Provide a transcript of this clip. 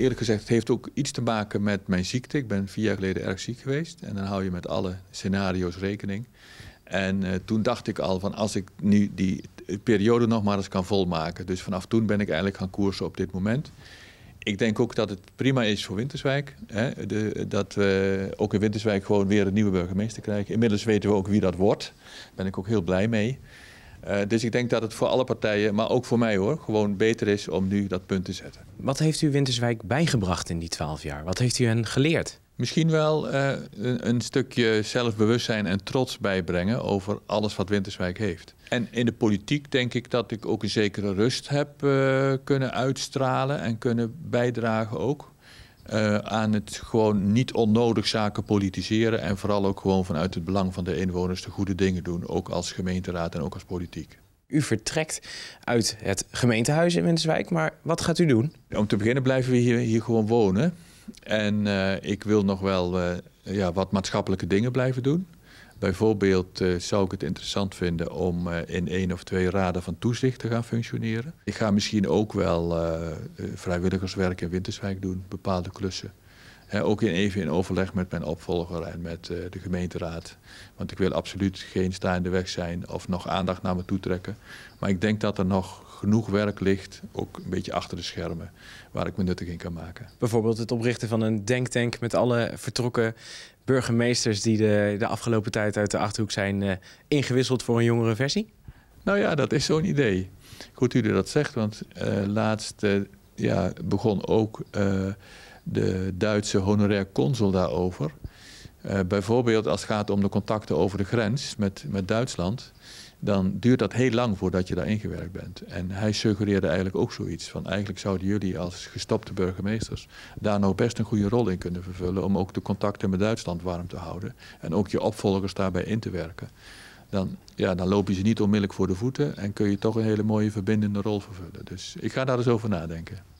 eerlijk gezegd, het heeft ook iets te maken met mijn ziekte. Ik ben vier jaar geleden erg ziek geweest. En dan hou je met alle scenario's rekening. En eh, toen dacht ik al van als ik nu die eh, periode nog maar eens kan volmaken. Dus vanaf toen ben ik eigenlijk gaan koersen op dit moment. Ik denk ook dat het prima is voor Winterswijk. Hè? De, dat we ook in Winterswijk gewoon weer een nieuwe burgemeester krijgen. Inmiddels weten we ook wie dat wordt. Daar ben ik ook heel blij mee. Eh, dus ik denk dat het voor alle partijen, maar ook voor mij hoor, gewoon beter is om nu dat punt te zetten. Wat heeft u Winterswijk bijgebracht in die twaalf jaar? Wat heeft u hen geleerd? Misschien wel eh, een, stukje zelfbewustzijn en trots bijbrengen over alles wat Winterswijk heeft. En in de politiek denk ik dat ik ook een zekere rust heb eh, kunnen uitstralen en kunnen bijdragen ook. Eh, aan het gewoon niet onnodig zaken politiseren. En vooral ook gewoon vanuit het belang van de inwoners de goede dingen doen. Ook als gemeenteraad en ook als politiek. U vertrekt uit het gemeentehuis in Winterswijk, maar wat gaat u doen? Om te beginnen blijven we hier, hier gewoon wonen. En eh, ik wil nog wel eh, ja, wat maatschappelijke dingen blijven doen. Bijvoorbeeld eh, zou ik het interessant vinden om eh, in één of twee raden van toezicht te gaan functioneren. Ik ga misschien ook wel uh, vrijwilligerswerk in Winterswijk doen, bepaalde klussen ook in even in overleg met mijn opvolger en met eh, de gemeenteraad. Want ik wil absoluut geen staande weg zijn of nog aandacht naar me toe trekken. Maar ik denk dat er nog genoeg werk ligt, ook een beetje achter de schermen, waar ik me nuttig in kan maken. Bijvoorbeeld het oprichten van een denktank met alle vertrokken burgemeesters die de, de afgelopen tijd uit de Achterhoek zijn eh, ingewisseld voor een jongere versie? Nou ja, dat is zo'n idee. Goed u dat zegt, want eh, laatst ja, begon ook de Duitse honorair consul daarover. Eh, bijvoorbeeld als het gaat om de contacten over de grens met, met Duitsland, dan duurt dat heel lang voordat je daar ingewerkt bent. En hij suggereerde eigenlijk ook zoiets van eigenlijk zouden jullie als gestopte burgemeesters daar nou best een goede rol in kunnen vervullen om ook de contacten met Duitsland warm te houden en ook je opvolgers daarbij in te werken. Dan, ja, dan loop je ze niet onmiddellijk voor de voeten en kun je toch een hele mooie verbindende rol vervullen. Dus ik ga daar eens over nadenken.